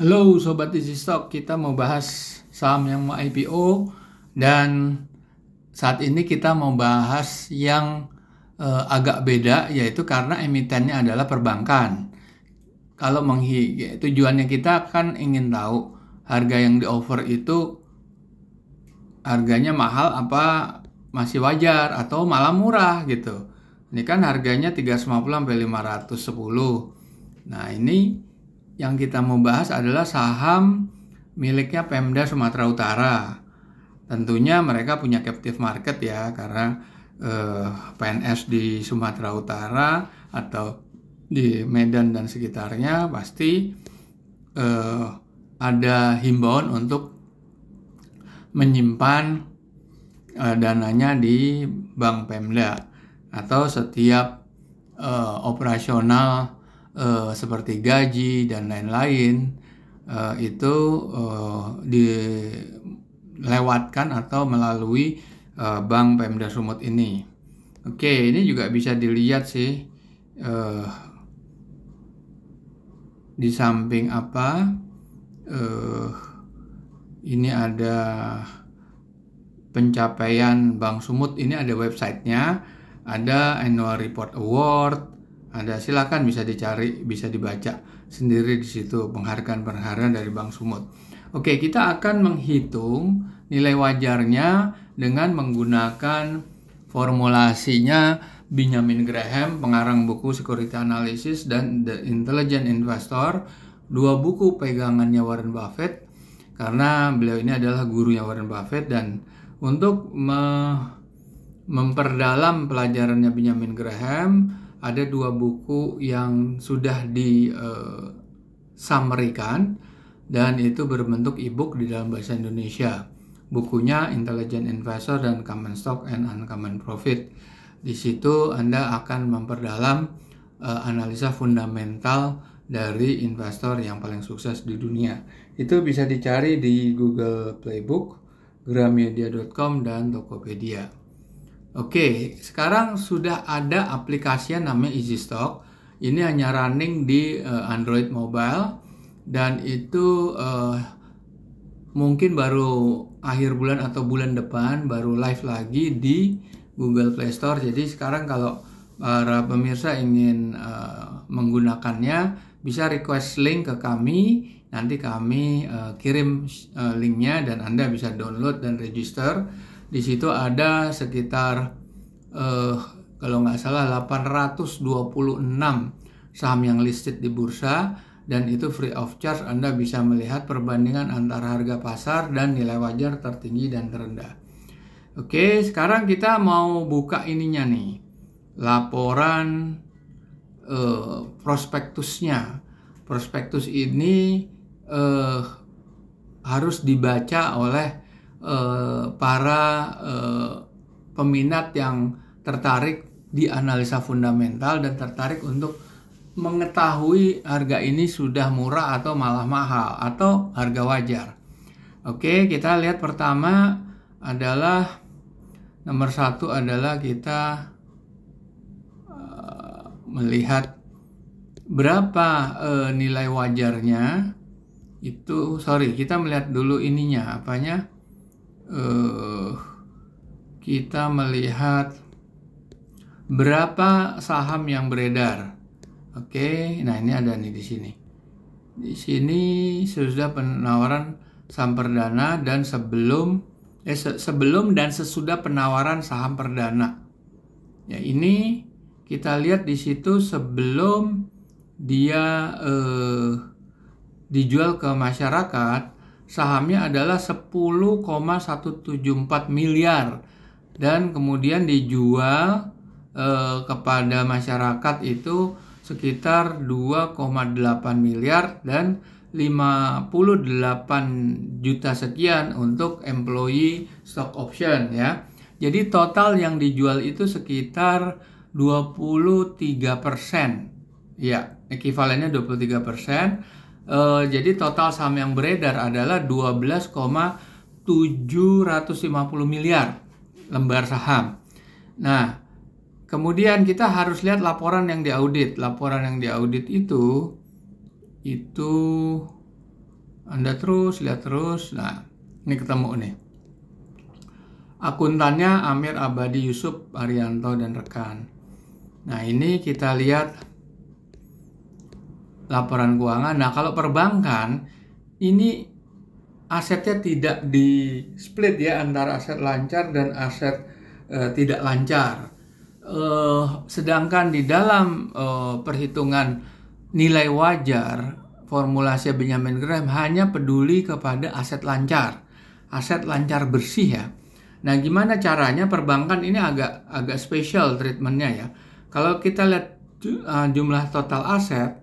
Halo Sobat Easy Stock, kita mau bahas saham yang mau IPO dan saat ini kita mau bahas yang e, agak beda yaitu karena emitennya adalah perbankan. Kalau menghi, ya, tujuannya kita kan ingin tahu harga yang di offer itu harganya mahal apa masih wajar atau malah murah gitu. Ini kan harganya 350 sampai 510. Nah, ini yang kita mau bahas adalah saham miliknya Pemda Sumatera Utara. Tentunya mereka punya captive market ya karena eh, PNS di Sumatera Utara atau di Medan dan sekitarnya pasti eh, ada himbauan untuk menyimpan eh, dananya di Bank Pemda atau setiap eh, operasional uh, seperti gaji dan lain-lain uh, itu uh, dilewatkan atau melalui uh, bank Pemda Sumut ini. Oke, okay, ini juga bisa dilihat sih uh, di samping apa uh, ini ada pencapaian Bank Sumut ini ada websitenya, ada annual report award, anda silakan bisa dicari, bisa dibaca sendiri di situ penghargaan-penghargaan dari Bank Sumut. Oke, kita akan menghitung nilai wajarnya dengan menggunakan formulasinya Benjamin Graham, pengarang buku Security Analysis dan The Intelligent Investor, dua buku pegangannya Warren Buffett karena beliau ini adalah gurunya Warren Buffett dan untuk me memperdalam pelajarannya Benjamin Graham ada dua buku yang sudah kan dan itu berbentuk e-book di dalam bahasa Indonesia. Bukunya Intelligent Investor dan Common Stock and Uncommon Profit. Di situ Anda akan memperdalam uh, analisa fundamental dari investor yang paling sukses di dunia. Itu bisa dicari di Google Playbook, Gramedia.com, dan Tokopedia. Oke, sekarang sudah ada aplikasi yang namanya EasyStock. Ini hanya running di uh, Android Mobile dan itu uh, mungkin baru akhir bulan atau bulan depan baru live lagi di Google Play Store. Jadi sekarang kalau para pemirsa ingin uh, menggunakannya bisa request link ke kami. Nanti kami uh, kirim uh, linknya dan Anda bisa download dan register di situ ada sekitar eh, kalau nggak salah 826 saham yang listed di bursa dan itu free of charge Anda bisa melihat perbandingan antara harga pasar dan nilai wajar tertinggi dan terendah. Oke, sekarang kita mau buka ininya nih. Laporan eh, prospektusnya. Prospektus ini eh, harus dibaca oleh Eh, para eh, peminat yang tertarik di analisa fundamental dan tertarik untuk mengetahui harga ini sudah murah atau malah mahal atau harga wajar. Oke, kita lihat pertama adalah nomor satu adalah kita eh, melihat berapa nilai wajarnya itu sorry kita melihat dulu ininya apanya uh, kita melihat berapa saham yang beredar. Oke, nah ini ada nih di sini. Di sini sudah penawaran saham perdana dan sebelum eh se sebelum dan sesudah penawaran saham perdana. Ya, ini kita lihat di situ sebelum dia eh, dijual ke masyarakat sahamnya adalah 10,174 miliar dan kemudian dijual eh, kepada masyarakat itu sekitar 2,8 miliar dan 58 juta sekian untuk employee stock option ya. Jadi total yang dijual itu sekitar 23 persen. Ya, ekivalennya 23 persen Uh, jadi total saham yang beredar adalah 12,750 miliar lembar saham. Nah, kemudian kita harus lihat laporan yang diaudit. Laporan yang diaudit itu itu Anda terus lihat terus. Nah, ini ketemu nih. Akuntannya Amir Abadi Yusuf Arianto dan rekan. Nah, ini kita lihat laporan keuangan. Nah, kalau perbankan ini asetnya tidak di split ya antara aset lancar dan aset uh, tidak lancar. Uh, sedangkan di dalam uh, perhitungan nilai wajar formulasi Benjamin Graham hanya peduli kepada aset lancar, aset lancar bersih ya. Nah, gimana caranya perbankan ini agak agak spesial treatmentnya ya. Kalau kita lihat jumlah total aset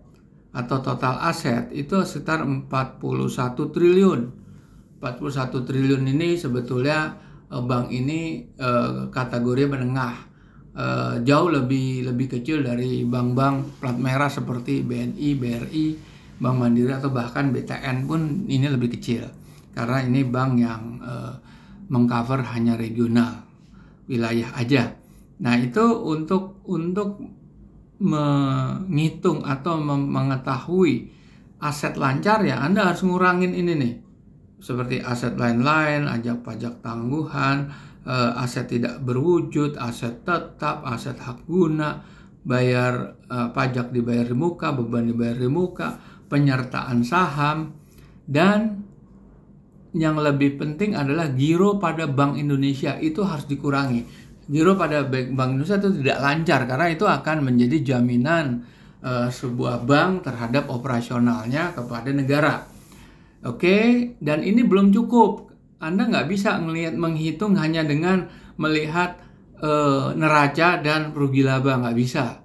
atau total aset itu sekitar 41 triliun. 41 triliun ini sebetulnya eh, bank ini eh, kategori menengah eh, jauh lebih lebih kecil dari bank-bank plat merah seperti BNI, BRI, Bank Mandiri atau bahkan BTN pun ini lebih kecil karena ini bank yang eh, mengcover hanya regional wilayah aja. Nah itu untuk untuk menghitung atau mengetahui aset lancar ya Anda harus ngurangin ini nih seperti aset lain-lain, ajak pajak tangguhan, eh, aset tidak berwujud, aset tetap, aset hak guna, bayar eh, pajak dibayar di muka, beban dibayar di muka, penyertaan saham dan yang lebih penting adalah giro pada Bank Indonesia itu harus dikurangi giro pada Bank Indonesia itu tidak lancar karena itu akan menjadi jaminan uh, sebuah bank terhadap operasionalnya kepada negara. Oke, okay? dan ini belum cukup. Anda nggak bisa melihat menghitung hanya dengan melihat uh, neraca dan rugi laba nggak bisa.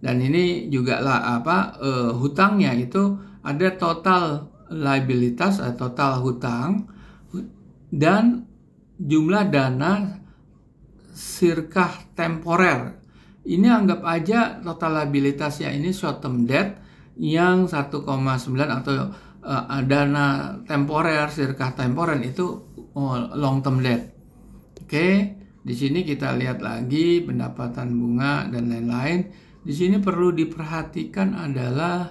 Dan ini juga lah apa uh, hutangnya itu ada total liabilitas atau total hutang dan jumlah dana sirkah temporer. Ini anggap aja total ya ini short term debt yang 1,9 atau uh, dana temporer, sirkah temporer itu oh, long term debt. Oke, di sini kita lihat lagi pendapatan bunga dan lain-lain. Di sini perlu diperhatikan adalah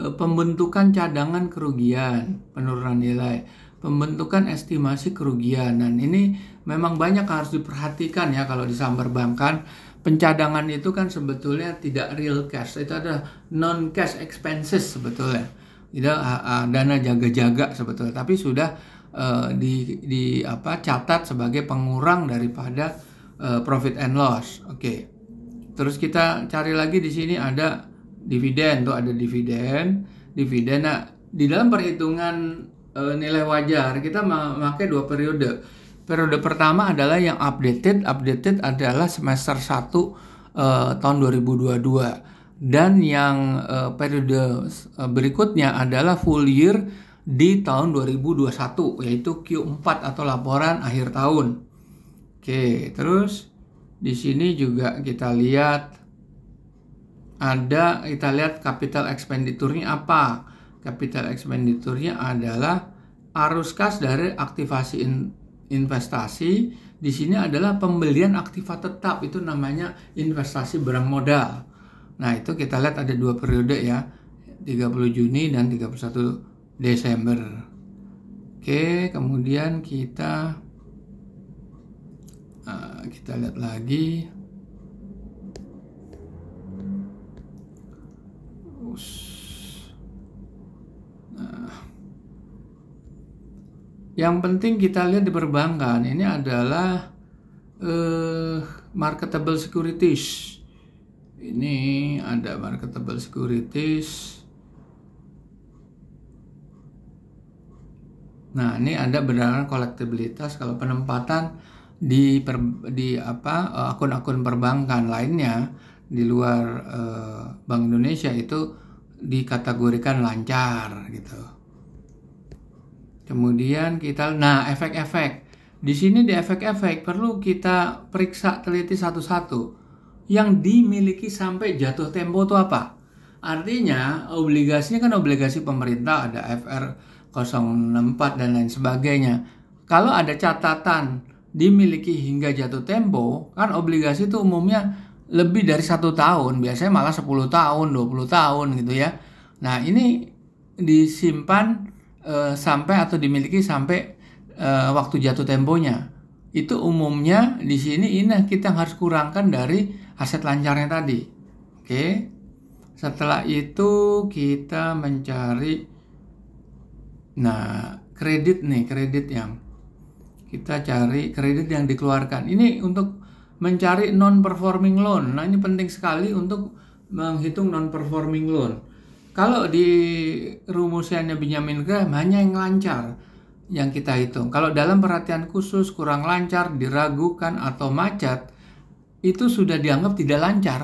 uh, pembentukan cadangan kerugian, penurunan nilai, pembentukan estimasi kerugian. Dan ini memang banyak harus diperhatikan ya kalau di saham perbankan pencadangan itu kan sebetulnya tidak real cash itu ada non cash expenses sebetulnya tidak eh, eh, dana jaga-jaga sebetulnya tapi sudah uh, di di apa catat sebagai pengurang daripada uh, profit and loss oke okay. terus kita cari lagi di sini ada dividen tuh ada dividen dividen nah di dalam perhitungan uh, nilai wajar kita memakai dua periode Periode pertama adalah yang updated. Updated adalah semester 1 eh, tahun 2022. Dan yang eh, periode eh, berikutnya adalah full year di tahun 2021 yaitu Q4 atau laporan akhir tahun. Oke, terus di sini juga kita lihat ada kita lihat capital expenditure-nya apa? Capital expenditure-nya adalah arus kas dari aktivasi in, investasi di sini adalah pembelian aktiva tetap itu namanya investasi barang modal. Nah, itu kita lihat ada dua periode ya, 30 Juni dan 31 Desember. Oke, kemudian kita eh, kita lihat lagi. Yang penting kita lihat di perbankan ini adalah uh, marketable securities. Ini ada marketable securities. Nah, ini ada benar kolektibilitas kalau penempatan di per, di apa eh, akun-akun perbankan lainnya di luar uh, Bank Indonesia itu dikategorikan lancar gitu. Kemudian kita, nah efek-efek. Di sini di efek-efek perlu kita periksa teliti satu-satu. Yang dimiliki sampai jatuh tempo itu apa? Artinya obligasinya kan obligasi pemerintah ada FR 064 dan lain sebagainya. Kalau ada catatan dimiliki hingga jatuh tempo, kan obligasi itu umumnya lebih dari satu tahun, biasanya malah 10 tahun, 20 tahun gitu ya. Nah ini disimpan Eh, sampai atau dimiliki sampai uh, waktu jatuh temponya. Itu umumnya di sini ini kita harus kurangkan dari aset lancarnya tadi. Oke. Okay. Setelah itu kita mencari nah kredit nih, kredit yang kita cari kredit yang dikeluarkan. Ini untuk mencari non performing loan. Nah, ini penting sekali untuk menghitung non performing loan kalau di rumusannya Benjamin Graham hanya yang lancar yang kita hitung. Kalau dalam perhatian khusus kurang lancar, diragukan atau macet, itu sudah dianggap tidak lancar.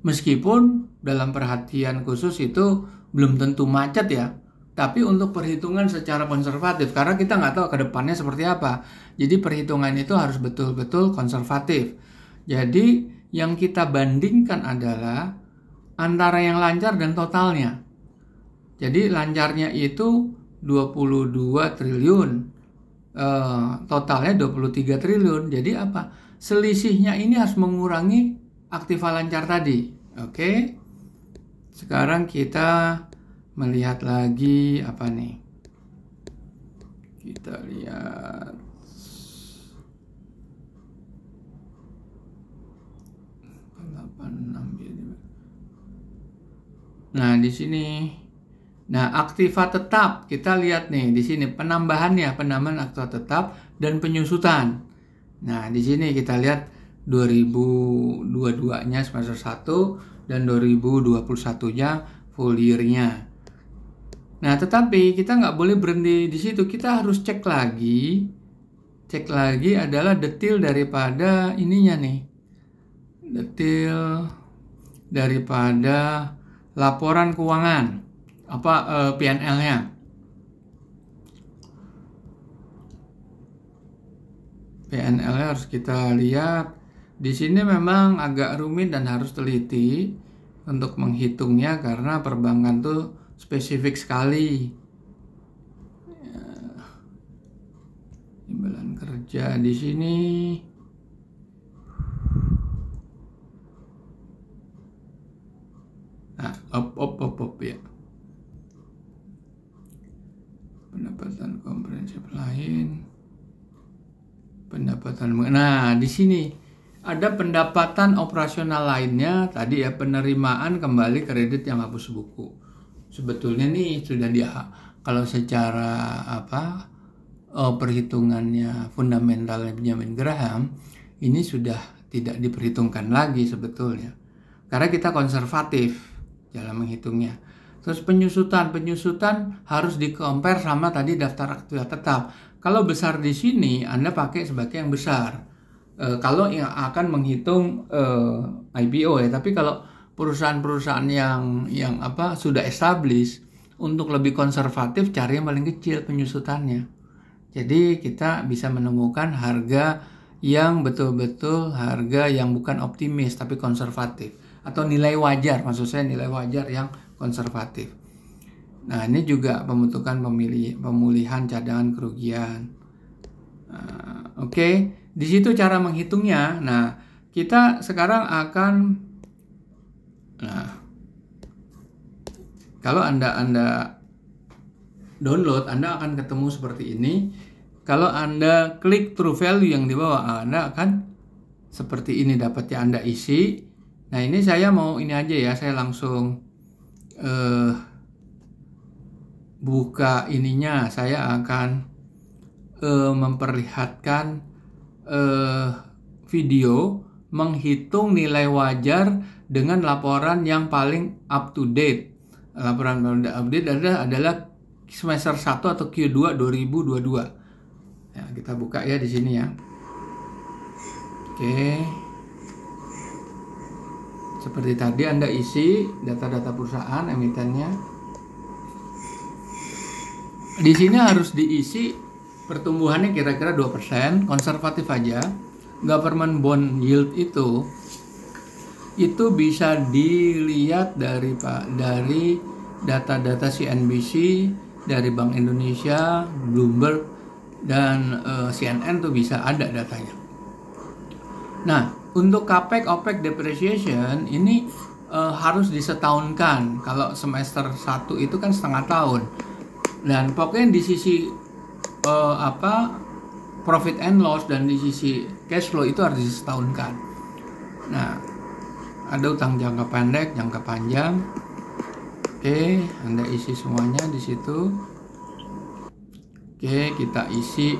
Meskipun dalam perhatian khusus itu belum tentu macet ya, tapi untuk perhitungan secara konservatif karena kita nggak tahu ke depannya seperti apa. Jadi perhitungan itu harus betul-betul konservatif. Jadi yang kita bandingkan adalah antara yang lancar dan totalnya. Jadi lancarnya itu 22 triliun. E, totalnya 23 triliun. Jadi apa? Selisihnya ini harus mengurangi aktiva lancar tadi. Oke. Sekarang kita melihat lagi apa nih? Kita lihat delapan enam ya, Nah, di sini Nah, aktiva tetap kita lihat nih di sini penambahannya, penambahan aktiva tetap dan penyusutan. Nah, di sini kita lihat 2022-nya semester 1 dan 2021-nya full year-nya. Nah, tetapi kita nggak boleh berhenti di situ. Kita harus cek lagi. Cek lagi adalah detil daripada ininya nih. Detil daripada laporan keuangan apa eh, PNL-nya. PNL-nya harus kita lihat. Di sini memang agak rumit dan harus teliti untuk menghitungnya karena perbankan tuh spesifik sekali. Ya. Imbalan kerja di sini op op op op ya pendapatan komprehensif lain pendapatan nah di sini ada pendapatan operasional lainnya tadi ya penerimaan kembali kredit yang hapus buku sebetulnya nih sudah di kalau secara apa oh, perhitungannya fundamentalnya Benjamin Graham ini sudah tidak diperhitungkan lagi sebetulnya karena kita konservatif dalam menghitungnya. Terus penyusutan, penyusutan harus di compare sama tadi daftar aktual tetap. Kalau besar di sini, Anda pakai sebagai yang besar. E, kalau yang akan menghitung e, eh, IPO ya, tapi kalau perusahaan-perusahaan yang yang apa sudah established untuk lebih konservatif cari yang paling kecil penyusutannya. Jadi kita bisa menemukan harga yang betul-betul harga yang bukan optimis tapi konservatif atau nilai wajar maksud saya nilai wajar yang konservatif. Nah, ini juga pembentukan pemilih, pemulihan cadangan kerugian. Uh, Oke, okay. di situ cara menghitungnya. Nah, kita sekarang akan nah kalau Anda Anda download, Anda akan ketemu seperti ini. Kalau Anda klik true value yang di bawah, Anda akan seperti ini dapatnya Anda isi Nah ini saya mau ini aja ya, saya langsung uh, buka ininya. Saya akan uh, memperlihatkan uh, video menghitung nilai wajar dengan laporan yang paling up to date. Laporan paling up to date adalah, adalah semester 1 atau Q2 2022. Ya, kita buka ya di sini ya. Oke. Okay seperti tadi Anda isi data-data perusahaan emitennya. Di sini harus diisi pertumbuhannya kira-kira 2%, konservatif aja. Government bond yield itu itu bisa dilihat dari Pak dari data-data CNBC, dari Bank Indonesia, Bloomberg dan uh, eh, CNN tuh bisa ada datanya. Nah, untuk CAPEX, OPEX, depreciation ini uh, harus disetahunkan. Kalau semester 1 itu kan setengah tahun. Dan pokoknya di sisi uh, apa profit and loss dan di sisi cash flow itu harus disetahunkan. Nah, ada utang jangka pendek, jangka panjang. Oke, Anda isi semuanya di situ. Oke, kita isi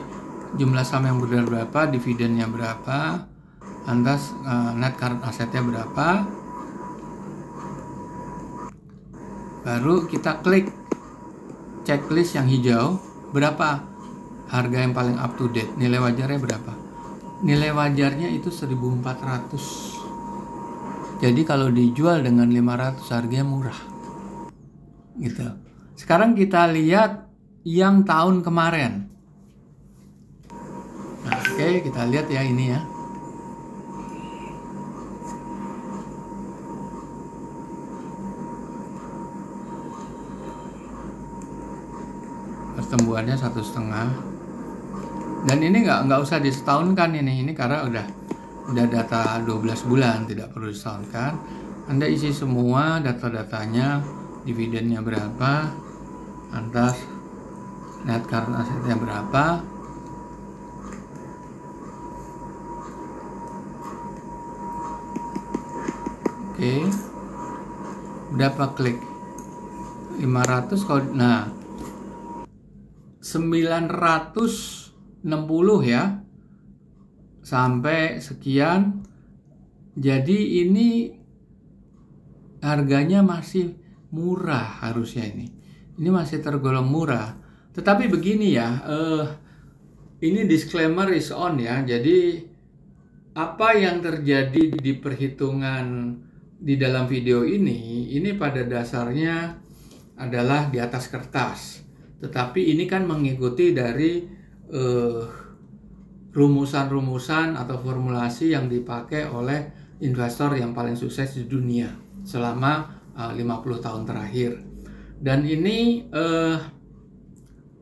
jumlah saham yang berbeda berapa, dividennya berapa, lantas uh, eh, net current assetnya berapa baru kita klik checklist yang hijau berapa harga yang paling up to date nilai wajarnya berapa nilai wajarnya itu 1400 jadi kalau dijual dengan 500 harganya murah gitu sekarang kita lihat yang tahun kemarin nah, oke okay, kita lihat ya ini ya pertumbuhannya satu setengah dan ini nggak nggak usah disetahunkan ini ini karena udah udah data 12 bulan tidak perlu disetahunkan anda isi semua data-datanya dividennya berapa antas net current assetnya berapa oke berapa klik 500 kalau nah 960 ya sampai sekian jadi ini harganya masih murah harusnya ini ini masih tergolong murah tetapi begini ya eh, ini disclaimer is on ya jadi apa yang terjadi di perhitungan di dalam video ini ini pada dasarnya adalah di atas kertas tetapi ini kan mengikuti dari eh, rumusan-rumusan eh, atau formulasi yang dipakai oleh investor yang paling sukses di dunia selama eh, 50 tahun terakhir. Dan ini eh,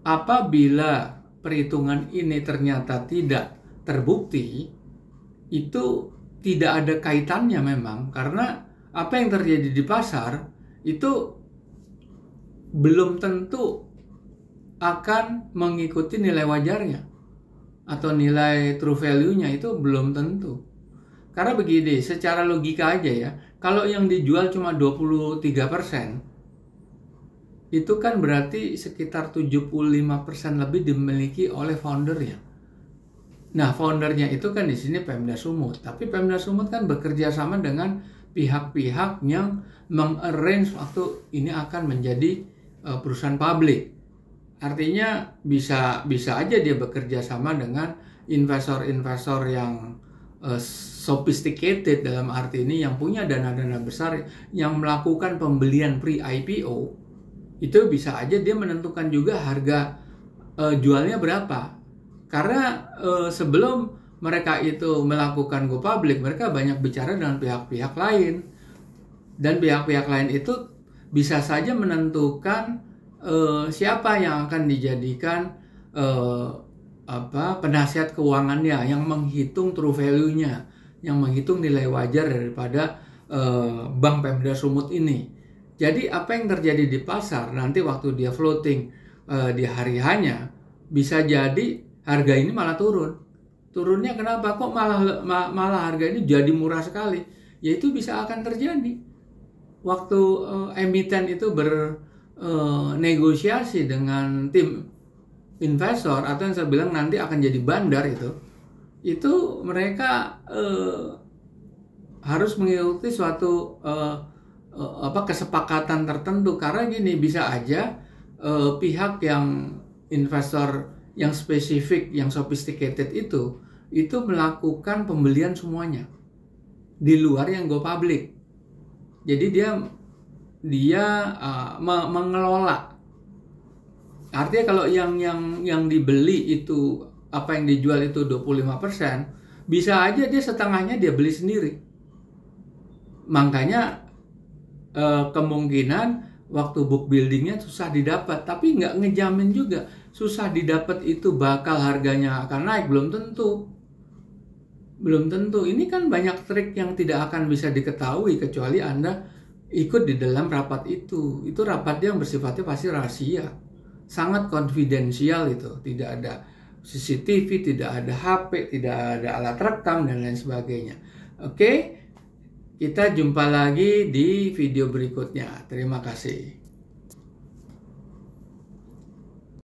apabila perhitungan ini ternyata tidak terbukti, itu tidak ada kaitannya memang karena apa yang terjadi di pasar itu belum tentu akan mengikuti nilai wajarnya atau nilai true value-nya itu belum tentu. Karena begini, secara logika aja ya, kalau yang dijual cuma 23%, itu kan berarti sekitar 75% lebih dimiliki oleh foundernya. Nah, foundernya itu kan di sini Pemda Sumut, tapi Pemda Sumut kan bekerja sama dengan pihak-pihak yang mengarrange waktu ini akan menjadi eh, perusahaan publik. Artinya bisa bisa aja dia bekerja sama dengan investor-investor yang uh, sophisticated dalam arti ini yang punya dana-dana besar yang melakukan pembelian pre-IPO itu bisa aja dia menentukan juga harga uh, jualnya berapa. Karena uh, sebelum mereka itu melakukan go public, mereka banyak bicara dengan pihak-pihak lain. Dan pihak-pihak lain itu bisa saja menentukan uh, siapa yang akan dijadikan uh, apa penasihat keuangannya yang menghitung true value-nya, yang menghitung nilai wajar daripada uh, bank Pemda Sumut ini. Jadi apa yang terjadi di pasar nanti waktu dia floating uh, di hari hanya bisa jadi harga ini malah turun. Turunnya kenapa? Kok malah malah harga ini jadi murah sekali? Ya itu bisa akan terjadi. Waktu uh, emiten itu ber Eh, negosiasi dengan tim investor atau yang saya bilang nanti akan jadi bandar itu itu mereka uh, harus mengikuti suatu uh, uh, apa kesepakatan tertentu karena gini bisa aja uh, pihak yang investor yang spesifik yang sophisticated itu itu melakukan pembelian semuanya di luar yang go public jadi dia dia uh, mengelola. Artinya kalau yang yang yang dibeli itu apa yang dijual itu 25%, bisa aja dia setengahnya dia beli sendiri. Makanya uh, kemungkinan waktu book buildingnya susah didapat tapi nggak ngejamin juga susah didapat itu bakal harganya akan naik belum tentu belum tentu ini kan banyak trik yang tidak akan bisa diketahui kecuali anda ikut di dalam rapat itu. Itu rapat yang bersifatnya pasti rahasia. Sangat konfidensial itu. Tidak ada CCTV, tidak ada HP, tidak ada alat rekam dan lain sebagainya. Oke. Kita jumpa lagi di video berikutnya. Terima kasih.